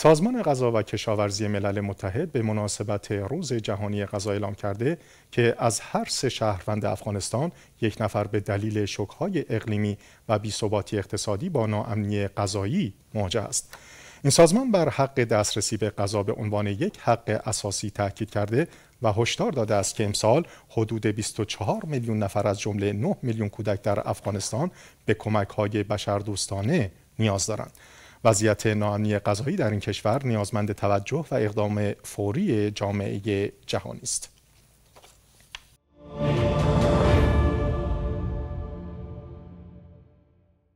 سازمان غذا و کشاورزی ملل متحد به مناسبت روز جهانی غذا اعلام کرده که از هر سه شهروند افغانستان یک نفر به دلیل شکهای اقلیمی و بیثباتی اقتصادی با ناامنی غذایی مواجه است. این سازمان بر حق دسترسی به غذا به عنوان یک حق اساسی تاکید کرده و هشدار داده است که امسال حدود 24 میلیون نفر از جمله 9 میلیون کودک در افغانستان به کمک های بشردوستانه نیاز دارند. وضعیت ناامنی غذایی در این کشور نیازمند توجه و اقدام فوری جامعه جهانی است